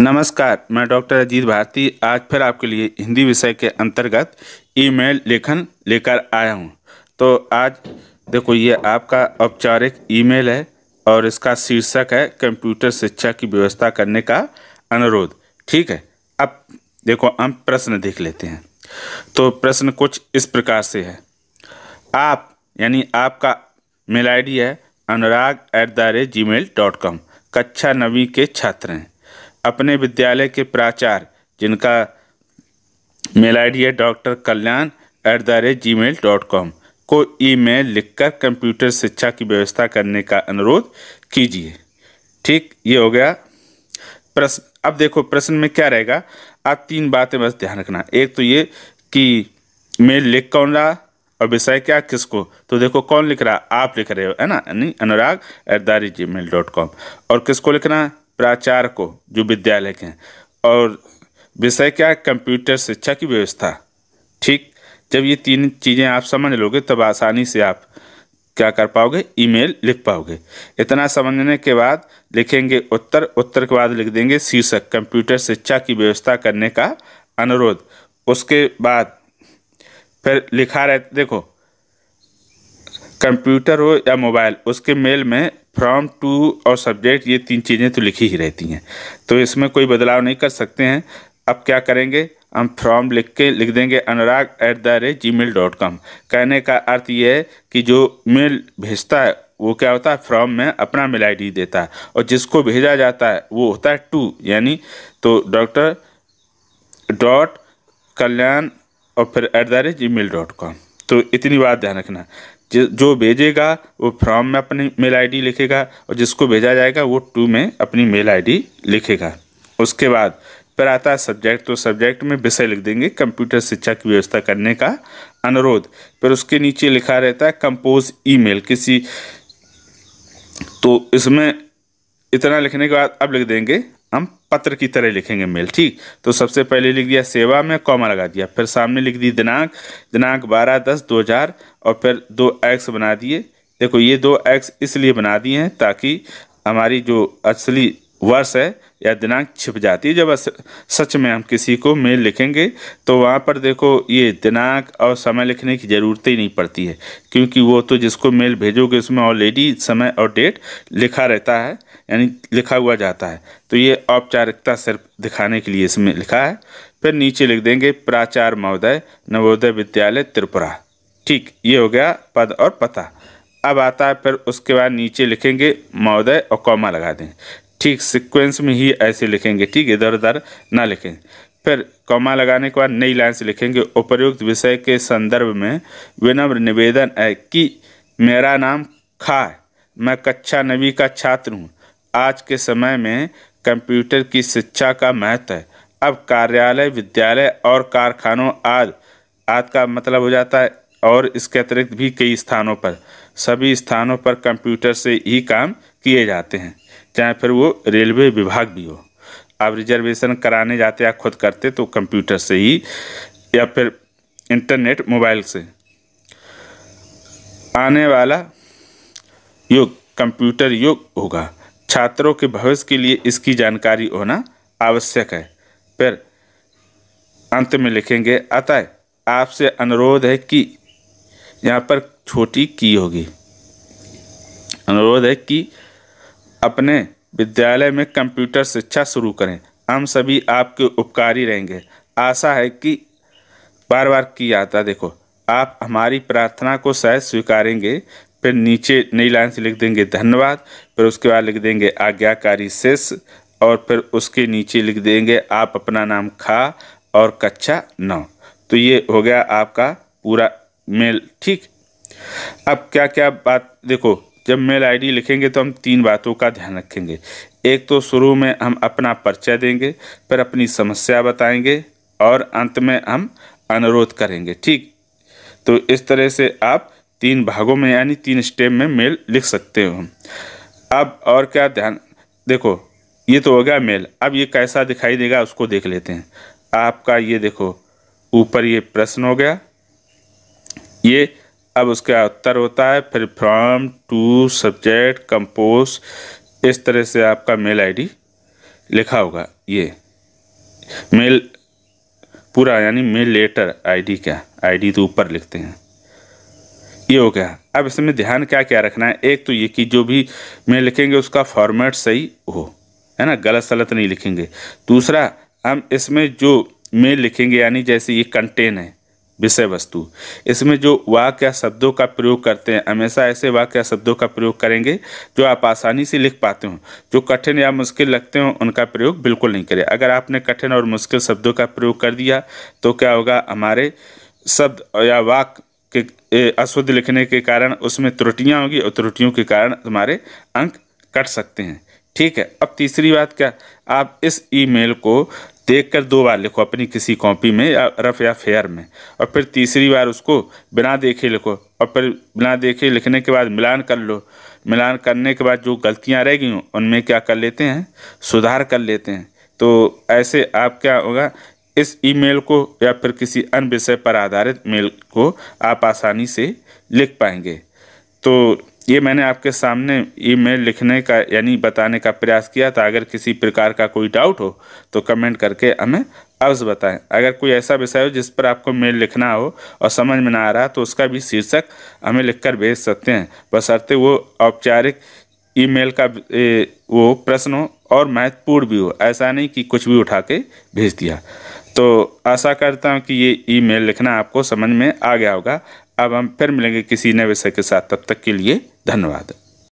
नमस्कार मैं डॉक्टर अजीत भारती आज फिर आपके लिए हिंदी विषय के अंतर्गत ईमेल लेखन लेकर आया हूँ तो आज देखो ये आपका औपचारिक ईमेल है और इसका शीर्षक है कंप्यूटर शिक्षा की व्यवस्था करने का अनुरोध ठीक है अब देखो हम प्रश्न देख लेते हैं तो प्रश्न कुछ इस प्रकार से है आप यानी आपका मेल आई है Anurag at the rate Gmail dot com कक्षा नवी के छात्र हैं अपने विद्यालय के प्राचार्य जिनका मेल आई डी है doctor Kalyan at the rate Gmail dot com को ई मेल लिख कर कंप्यूटर शिक्षा की व्यवस्था करने का अनुरोध कीजिए ठीक ये हो गया प्रश्न अब देखो प्रश्न में क्या रहेगा आप तीन बातें बस ध्यान रखना एक तो ये कि मेल लिख कौन रहा और विषय क्या किसको तो देखो कौन लिख रहा आप लिख रहे हो है ना यानी Anurag at the rate Gmail dot com और किसको लिखना प्राचार्य को जो विद्यालय के हैं और विषय क्या है कंप्यूटर शिक्षा की व्यवस्था ठीक जब ये तीन चीज़ें आप समझ लोगे तब आसानी से आप क्या कर पाओगे ईमेल लिख पाओगे इतना समझने के बाद लिखेंगे उत्तर उत्तर के बाद लिख देंगे शीर्षक कंप्यूटर शिक्षा की व्यवस्था करने का अनुरोध उसके बाद फिर लिखा रह देखो कंप्यूटर हो या मोबाइल उसके मेल में फ्रॉम टू और सब्जेक्ट ये तीन चीज़ें तो लिखी ही रहती हैं तो इसमें कोई बदलाव नहीं कर सकते हैं अब क्या करेंगे हम फ्रॉम लिख के लिख देंगे Anurag at the rate Gmail dot com कहने का अर्थ ये है कि जो मेल भेजता है वो क्या होता है फ्रॉम में अपना मेल डी देता है और जिसको भेजा जाता है वो होता है टू यानी तो डॉक्टर डॉट कल्याण और फिर at the rate Gmail dot com तो इतनी बात ध्यान रखना जो भेजेगा वो फॉर्म में अपनी मेल आईडी लिखेगा और जिसको भेजा जाएगा वो टू में अपनी मेल आईडी लिखेगा उसके बाद पर आता है सब्जेक्ट तो सब्जेक्ट में विषय लिख देंगे कंप्यूटर शिक्षा की व्यवस्था करने का अनुरोध फिर उसके नीचे लिखा रहता है कंपोज ईमेल किसी तो इसमें इतना लिखने के बाद अब लिख देंगे पत्र की तरह लिखेंगे मेल ठीक तो सबसे पहले लिख दिया सेवा में कॉमा लगा दिया फिर सामने लिख दी दिनांक दिनांक बारह दस दो हज़ार और फिर दो एक्स बना दिए देखो ये दो एक्स इसलिए बना दिए हैं ताकि हमारी जो असली वर्ष है या दिनांक छिप जाती है जब सच में हम किसी को मेल लिखेंगे तो वहाँ पर देखो ये दिनांक और समय लिखने की ज़रूरत ही नहीं पड़ती है क्योंकि वो तो जिसको मेल भेजोगे उसमें ऑलरेडी समय और डेट लिखा रहता है यानी लिखा हुआ जाता है तो ये औपचारिकता सिर्फ दिखाने के लिए इसमें लिखा है फिर नीचे लिख देंगे प्राचार महोदय नवोदय विद्यालय त्रिपुरा ठीक ये हो गया पद और पता अब आता है फिर उसके बाद नीचे लिखेंगे महोदय और कौमा लगा दें ठीक सिक्वेंस में ही ऐसे लिखेंगे ठीक इधर उधर ना लिखें फिर कौमा लगाने के बाद नई लाइन से लिखेंगे उपयुक्त विषय के संदर्भ में विनम्र निवेदन है कि मेरा नाम खा मैं कक्षा नवी का छात्र हूँ आज के समय में कंप्यूटर की शिक्षा का महत्व है अब कार्यालय विद्यालय और कारखानों आदि आदि का मतलब हो जाता है और इसके अतिरिक्त भी कई स्थानों पर सभी स्थानों पर कंप्यूटर से ही काम किए जाते हैं चाहे फिर वो रेलवे विभाग भी हो आप रिजर्वेशन कराने जाते या खुद करते तो कंप्यूटर से ही या फिर इंटरनेट मोबाइल से आने वाला युग कंप्यूटर युग होगा छात्रों के भविष्य के लिए इसकी जानकारी होना आवश्यक है फिर अंत में लिखेंगे अतः आपसे अनुरोध है कि यहाँ पर छोटी की होगी अनुरोध है कि अपने विद्यालय में कंप्यूटर शिक्षा शुरू करें हम सभी आपके उपकारी रहेंगे आशा है कि बार बार की आता देखो आप हमारी प्रार्थना को शायद स्वीकारेंगे फिर नीचे नई लाइन से लिख देंगे धन्यवाद फिर उसके बाद लिख देंगे आज्ञाकारी शेष और फिर उसके नीचे लिख देंगे आप अपना नाम खा और कच्चा नौ तो ये हो गया आपका पूरा मेल ठीक अब क्या क्या बात देखो जब मेल आईडी लिखेंगे तो हम तीन बातों का ध्यान रखेंगे एक तो शुरू में हम अपना परिचय देंगे फिर अपनी समस्या बताएंगे और अंत में हम अनुरोध करेंगे ठीक तो इस तरह से आप तीन भागों में यानी तीन स्टेप में मेल लिख सकते हो अब और क्या ध्यान देखो ये तो हो गया मेल अब ये कैसा दिखाई देगा उसको देख लेते हैं आपका ये देखो ऊपर ये प्रश्न हो गया ये अब उसका उत्तर होता है फिर फ्रॉम टू सब्जेक्ट कंपोज इस तरह से आपका मेल आईडी लिखा होगा ये मेल पूरा यानी मेल लेटर आईडी क्या आईडी तो ऊपर लिखते हैं ये हो गया अब इसमें ध्यान क्या क्या रखना है एक तो ये कि जो भी मैं लिखेंगे उसका फॉर्मेट सही हो है ना गलत सलत नहीं लिखेंगे दूसरा हम इसमें जो मैं लिखेंगे यानी जैसे ये कंटेन है विषय वस्तु इसमें जो वाक्य शब्दों का प्रयोग करते हैं हमेशा ऐसे वाक्य शब्दों का प्रयोग करेंगे जो आप आसानी से लिख पाते हो जो कठिन या मुश्किल लगते हो उनका प्रयोग बिल्कुल नहीं करें अगर आपने कठिन और मुश्किल शब्दों का प्रयोग कर दिया तो क्या होगा हमारे शब्द या वाक्य के अशुद्ध लिखने के कारण उसमें त्रुटियाँ होगी और त्रुटियों के कारण हमारे अंक कट सकते हैं ठीक है अब तीसरी बात क्या आप इस ईमेल को देखकर दो बार लिखो अपनी किसी कॉपी में या रफ या फेयर में और फिर तीसरी बार उसको बिना देखे लिखो और फिर बिना देखे लिखने के बाद मिलान कर लो मिलान करने के बाद जो गलतियां रह गई हों उनमें क्या कर लेते हैं सुधार कर लेते हैं तो ऐसे आप क्या होगा इस ईमेल को या फिर किसी अन्य विषय पर आधारित मेल को आप आसानी से लिख पाएंगे तो ये मैंने आपके सामने ईमेल लिखने का यानी बताने का प्रयास किया था अगर किसी प्रकार का कोई डाउट हो तो कमेंट करके हमें अवश्य बताएं अगर कोई ऐसा विषय हो जिस पर आपको मेल लिखना हो और समझ में ना आ रहा तो उसका भी शीर्षक हमें लिखकर भेज सकते हैं बशर्ते वो औपचारिक ईमेल का वो प्रश्न हो और महत्वपूर्ण भी हो ऐसा नहीं कि कुछ भी उठा के भेज दिया तो आशा करता हूँ कि ये ईमेल लिखना आपको समझ में आ गया होगा अब हम फिर मिलेंगे किसी नए विषय के साथ तब तक के लिए धन्यवाद